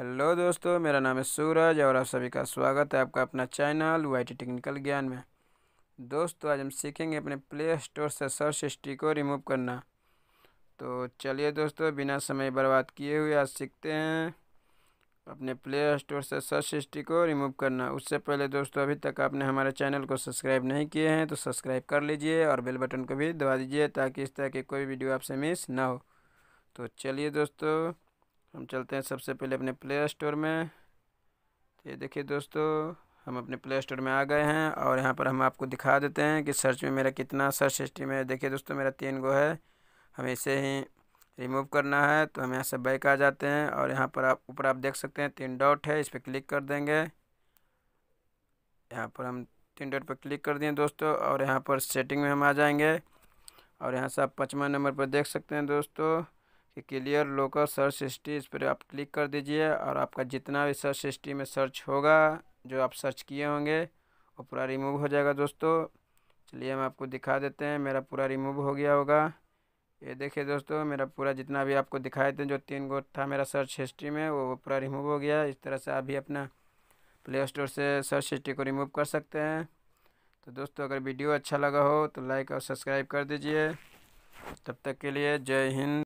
hello दोस्तों मेरा नाम है सूरज और आप सभी का स्वागत है आपका अपना चैनल वाई टेक्निकल ज्ञान में दोस्तों आज हम सीखेंगे अपने प्ले स्टोर से सर्च हिस्ट्री को रिमूव करना तो चलिए दोस्तों बिना समय बर्बाद किए हुए आज सीखते हैं अपने प्ले स्टोर से सर्च हिस्ट्री को रिमूव करना उससे पहले दोस्तों अभी तक आपने हमारे चैनल को सब्सक्राइब नहीं किए हैं तो सब्सक्राइब कर लीजिए और बेल बटन को भी दबा दीजिए ताकि इस तरह की कोई वीडियो आपसे मिस ना हो तो चलिए दोस्तों हम चलते हैं सबसे पहले अपने प्ले स्टोर में तो ये देखिए दोस्तों हम अपने प्ले स्टोर में आ गए हैं और यहाँ पर हम आपको दिखा देते हैं कि सर्च में मेरा कितना सर्च हिस्ट्री है देखिए दोस्तों मेरा तीन गो है हमें इसे ही रिमूव करना है तो हम यहाँ से बैक आ जाते हैं और यहाँ पर आप ऊपर आप देख सकते हैं तीन डॉट है इस पर क्लिक कर देंगे यहाँ पर हम तीन डॉट पर क्लिक कर दिए दोस्तों और यहाँ पर सेटिंग में हम आ जाएंगे और यहाँ से आप पचवा नंबर पर देख सकते हैं दोस्तों क्लियर लोकल सर्च हिस्ट्री इस पर आप क्लिक कर दीजिए और आपका जितना भी सर्च हिस्ट्री में सर्च होगा जो आप सर्च किए होंगे वो पूरा रिमूव हो जाएगा दोस्तों चलिए हम आपको दिखा देते हैं मेरा पूरा रिमूव हो गया होगा ये देखिए दोस्तों मेरा पूरा जितना भी आपको दिखाए थे जो तीन गोट था मेरा सर्च हिस्ट्री में वो पूरा रिमूव हो गया इस तरह से आप भी अपना प्ले स्टोर से सर्च हिस्ट्री को रिमूव कर सकते हैं तो दोस्तों अगर वीडियो अच्छा लगा हो तो लाइक और सब्सक्राइब कर दीजिए तब तक के लिए जय हिंद